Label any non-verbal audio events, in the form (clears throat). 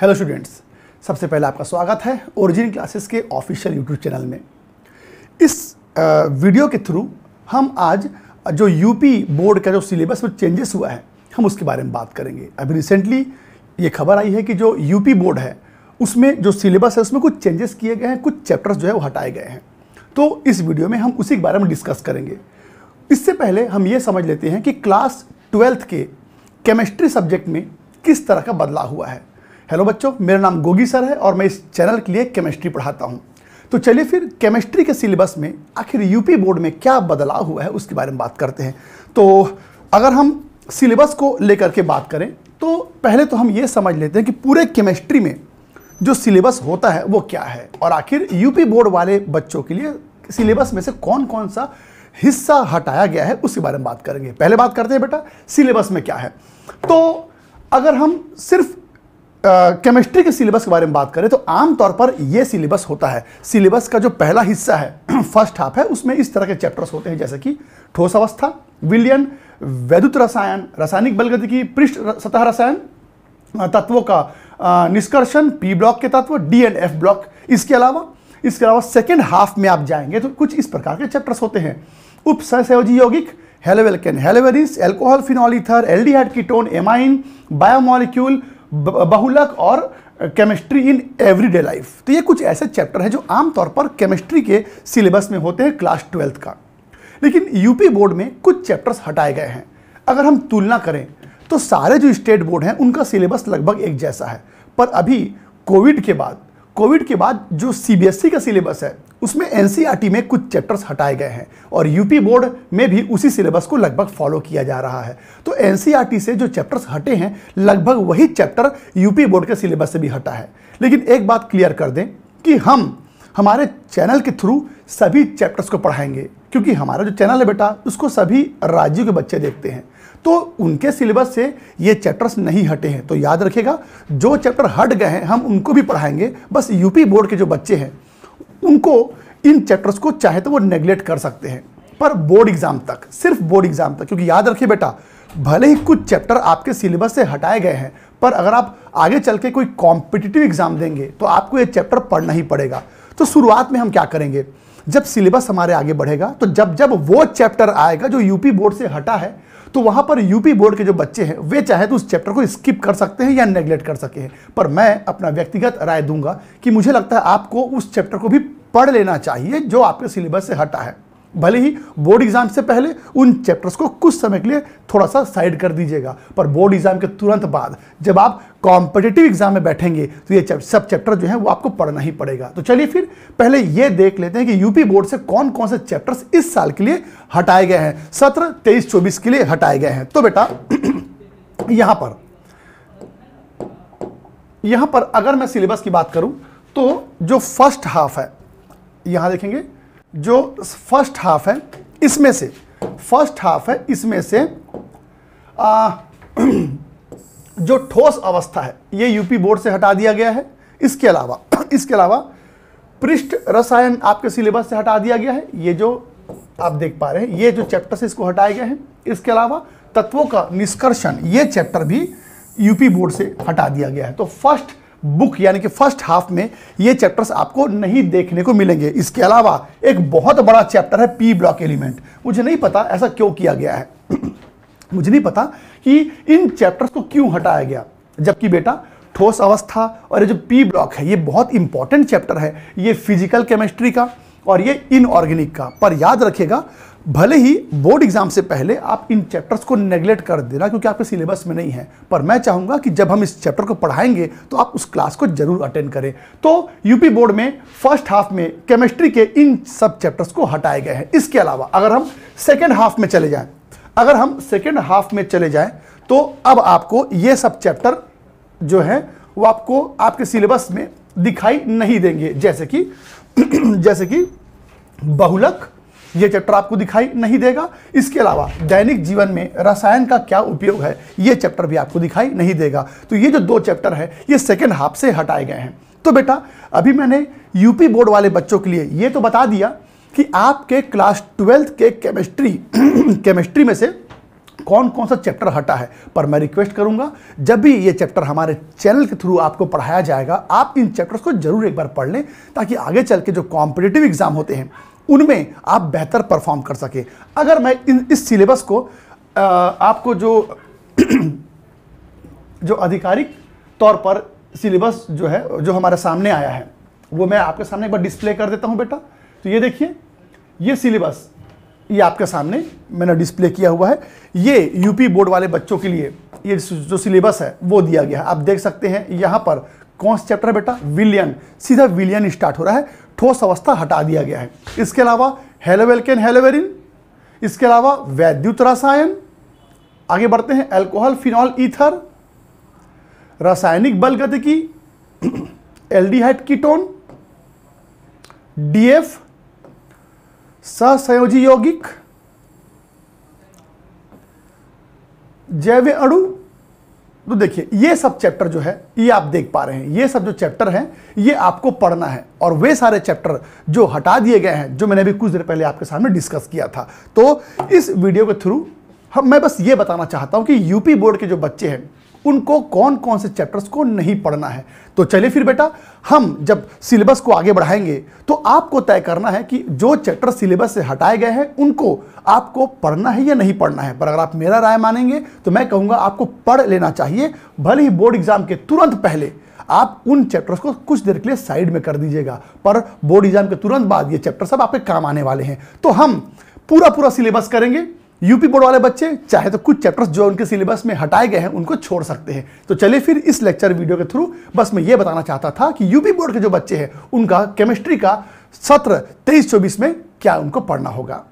hello students सबसे पहले आपका स्वागत है ओरिजिन क्लासेस के ऑफिशियल यूट्यूब चैनल में इस वीडियो के थ्रू हम आज जो यूपी बोर्ड का जो सिलेबस में चेंजेस हुआ है हम उसके बारे में बात करेंगे अभी रिसेंटली ये खबर आई है कि जो यूपी बोर्ड है उसमें जो सिलेबस है उसमें कुछ चेंजेस किए गए हैं कुछ चैप्टर्स जो है वो हटाए गए हैं तो इस वीडियो में हम उसी के बारे में डिस्कस करेंगे इससे पहले हम ये समझ लेते हैं कि क्लास ट्वेल्थ के केमिस्ट्री सब्जेक्ट में किस तरह का बदलाव हुआ है हेलो बच्चों मेरा नाम गोगी सर है और मैं इस चैनल के लिए केमिस्ट्री पढ़ाता हूँ तो चलिए फिर केमिस्ट्री के सिलेबस में आखिर यूपी बोर्ड में क्या बदलाव हुआ है उसके बारे में बात करते हैं तो अगर हम सिलेबस को लेकर के बात करें तो पहले तो हम ये समझ लेते हैं कि पूरे केमिस्ट्री में जो सिलेबस होता है वो क्या है और आखिर यूपी बोर्ड वाले बच्चों के लिए सिलेबस में से कौन कौन सा हिस्सा हटाया गया है उसके बारे में बात करेंगे पहले बात करते हैं बेटा सिलेबस में क्या है तो अगर हम सिर्फ केमिस्ट्री के सिलेबस के बारे में बात करें तो आमतौर पर यह सिलेबस होता है सिलेबस का जो पहला हिस्सा है फर्स्ट (clears throat) हाफ है उसमें इस तरह के चैप्टर्स होते हैं जैसे कि ठोस अवस्था विलियन वैद्युत रसायन रासायनिक की पृष्ठ सतह रसायन तत्वों का निष्कर्षण पी ब्लॉक के तत्व डी एंड एफ ब्लॉक इसके अलावा इसके अलावा सेकेंड हाफ में आप जाएंगे तो कुछ इस प्रकार के चैप्टर्स होते हैं उप सहसयोजी यौगिक haloalkane haloarenes alcohol phenol aldehyde ketone amine biomolecule बहुलक और केमिस्ट्री इन एवरीडे लाइफ तो ये कुछ ऐसे चैप्टर हैं जो आमतौर पर केमिस्ट्री के सिलेबस में होते हैं क्लास ट्वेल्थ का लेकिन यूपी बोर्ड में कुछ चैप्टर्स हटाए गए हैं अगर हम तुलना करें तो सारे जो स्टेट बोर्ड हैं उनका सिलेबस लगभग एक जैसा है पर अभी कोविड के बाद कोविड के बाद जो सीबीएसई e का सिलेबस है उसमें एनसीईआरटी e में कुछ चैप्टर्स हटाए गए हैं और यूपी बोर्ड में भी उसी सिलेबस को लगभग फॉलो किया जा रहा है तो एनसीईआरटी e से जो चैप्टर्स हटे हैं लगभग वही चैप्टर यूपी बोर्ड के सिलेबस से भी हटा है लेकिन एक बात क्लियर कर दें कि हम हमारे चैनल के थ्रू सभी चैप्टर्स को पढ़ाएंगे क्योंकि हमारा जो चैनल है बेटा उसको सभी राज्यों के बच्चे देखते हैं तो उनके सिलेबस से ये चैप्टर्स नहीं हटे हैं तो याद रखिएगा जो चैप्टर हट गए हैं हम उनको भी पढ़ाएंगे बस यूपी बोर्ड के जो बच्चे हैं उनको इन चैप्टर्स को चाहे तो वो नेग्लेक्ट कर सकते हैं पर बोर्ड एग्जाम तक सिर्फ बोर्ड एग्जाम तक क्योंकि याद रखिए बेटा भले ही कुछ चैप्टर आपके सिलेबस से हटाए गए हैं पर अगर आप आगे चल के कोई कॉम्पिटिटिव एग्जाम देंगे तो आपको ये चैप्टर पढ़ना ही पड़ेगा तो शुरुआत में हम क्या करेंगे जब सिलेबस हमारे आगे बढ़ेगा तो जब जब वो चैप्टर आएगा जो यूपी बोर्ड से हटा है तो वहां पर यूपी बोर्ड के जो बच्चे हैं वे चाहे तो उस चैप्टर को स्किप कर सकते हैं या नेग्लेक्ट कर सके हैं पर मैं अपना व्यक्तिगत राय दूंगा कि मुझे लगता है आपको उस चैप्टर को भी पढ़ लेना चाहिए जो आपके सिलेबस से हटा है भले ही बोर्ड एग्जाम से पहले उन चैप्टर्स को कुछ समय के लिए थोड़ा सा साइड कर दीजिएगा पर बोर्ड एग्जाम के तुरंत बाद जब आप कॉम्पिटेटिव एग्जाम में बैठेंगे तो ये सब चैप्टर जो है वो आपको पढ़ना ही पड़ेगा तो चलिए फिर पहले ये देख लेते हैं कि यूपी बोर्ड से कौन कौन से चैप्टर्स इस साल के लिए हटाए गए हैं सत्रह तेईस चौबीस के लिए हटाए गए हैं तो बेटा (clears throat) यहां पर यहां पर अगर मैं सिलेबस की बात करूं तो जो फर्स्ट हाफ है यहां देखेंगे जो फर्स्ट हाफ है इसमें से फर्स्ट हाफ है इसमें से आ, (clears throat) जो ठोस अवस्था है ये यूपी बोर्ड से हटा दिया गया है इसके अलावा (clears throat) इसके अलावा पृष्ठ रसायन आपके सिलेबस से हटा दिया गया है ये जो आप देख पा रहे हैं ये जो चैप्टर से इसको हटाए गए हैं इसके अलावा तत्वों का निष्कर्षण ये चैप्टर भी यूपी बोर्ड से हटा दिया गया है तो फर्स्ट बुक यानी कि फर्स्ट हाफ में ये चैप्टर्स आपको नहीं देखने को मिलेंगे इसके अलावा एक बहुत बड़ा चैप्टर है पी ब्लॉक एलिमेंट मुझे नहीं पता ऐसा क्यों किया गया है (clears throat) मुझे नहीं पता कि इन चैप्टर्स को क्यों हटाया गया जबकि बेटा ठोस अवस्था और ये जो पी ब्लॉक है ये बहुत इंपॉर्टेंट चैप्टर है ये फिजिकल केमिस्ट्री का और ये इनऑर्गेनिक का पर याद रखिएगा भले ही बोर्ड एग्जाम से पहले आप इन चैप्टर्स को नेग्लेक्ट कर देना क्योंकि आपके सिलेबस में नहीं है पर मैं चाहूँगा कि जब हम इस चैप्टर को पढ़ाएंगे तो आप उस क्लास को जरूर अटेंड करें तो यूपी बोर्ड में फर्स्ट हाफ में केमिस्ट्री के इन सब चैप्टर्स को हटाए गए हैं इसके अलावा अगर हम सेकेंड हाफ में चले जाएँ अगर हम सेकेंड हाफ में चले जाएँ तो अब आपको ये सब चैप्टर जो है वो आपको आपके सिलेबस में दिखाई नहीं देंगे जैसे कि (clears throat) जैसे कि बहुलक यह चैप्टर आपको दिखाई नहीं देगा इसके अलावा दैनिक जीवन में रसायन का क्या उपयोग है यह चैप्टर भी आपको दिखाई नहीं देगा तो ये जो दो चैप्टर है ये सेकेंड हाफ से हटाए गए हैं तो बेटा अभी मैंने यूपी बोर्ड वाले बच्चों के लिए ये तो बता दिया कि आपके क्लास ट्वेल्थ के केमिस्ट्री केमिस्ट्री (clears throat) में से कौन कौन सा चैप्टर हटा है पर मैं रिक्वेस्ट करूंगा जब भी ये चैप्टर हमारे चैनल के थ्रू आपको पढ़ाया जाएगा आप इन चैप्टर्स को जरूर एक बार पढ़ लें ताकि आगे चल के जो कॉम्पिटेटिव एग्जाम होते हैं उनमें आप बेहतर परफॉर्म कर सके अगर मैं इन इस सिलेबस को आ, आपको जो जो आधिकारिक तौर पर सिलेबस जो है जो हमारे सामने आया है वो मैं आपके सामने एक बार डिस्प्ले कर देता हूँ बेटा तो ये देखिए ये सिलेबस ये आपके सामने मैंने डिस्प्ले किया हुआ है ये यूपी बोर्ड वाले बच्चों के लिए ये जो सिलेबस है वो दिया गया है आप देख सकते हैं यहाँ पर कौन सा चैप्टर बेटा विलियन सीधा विलियन स्टार्ट हो रहा है ठोस अवस्था हटा दिया गया है इसके अलावा हेलोवेलकेन हेलोवेरिन इसके अलावा वैद्युत रसायन आगे बढ़ते हैं एल्कोहल फिनॉल ईथर रासायनिक बल गति की एल्डिहाइड कीटोन डीएफ सहसयोजी यौगिक जैव अणु तो देखिए ये सब चैप्टर जो है ये आप देख पा रहे हैं ये सब जो चैप्टर हैं ये आपको पढ़ना है और वे सारे चैप्टर जो हटा दिए गए हैं जो मैंने अभी कुछ देर पहले आपके सामने डिस्कस किया था तो इस वीडियो के थ्रू हम मैं बस ये बताना चाहता हूं कि यूपी बोर्ड के जो बच्चे हैं उनको कौन कौन से चैप्टर्स को नहीं पढ़ना है तो चलिए फिर बेटा हम जब सिलेबस को आगे बढ़ाएंगे तो आपको तय करना है कि जो चैप्टर सिलेबस से हटाए गए हैं उनको आपको पढ़ना है या नहीं पढ़ना है पर अगर आप मेरा राय मानेंगे तो मैं कहूँगा आपको पढ़ लेना चाहिए भले ही बोर्ड एग्जाम के तुरंत पहले आप उन चैप्टर्स को कुछ देर के लिए साइड में कर दीजिएगा पर बोर्ड एग्जाम के तुरंत बाद ये चैप्टर सब आपके काम आने वाले हैं तो हम पूरा पूरा सिलेबस करेंगे यूपी बोर्ड वाले बच्चे चाहे तो कुछ चैप्टर्स जो उनके सिलेबस में हटाए गए हैं उनको छोड़ सकते हैं तो चलिए फिर इस लेक्चर वीडियो के थ्रू बस मैं ये बताना चाहता था कि यूपी बोर्ड के जो बच्चे हैं उनका केमिस्ट्री का सत्र तेईस चौबीस में क्या उनको पढ़ना होगा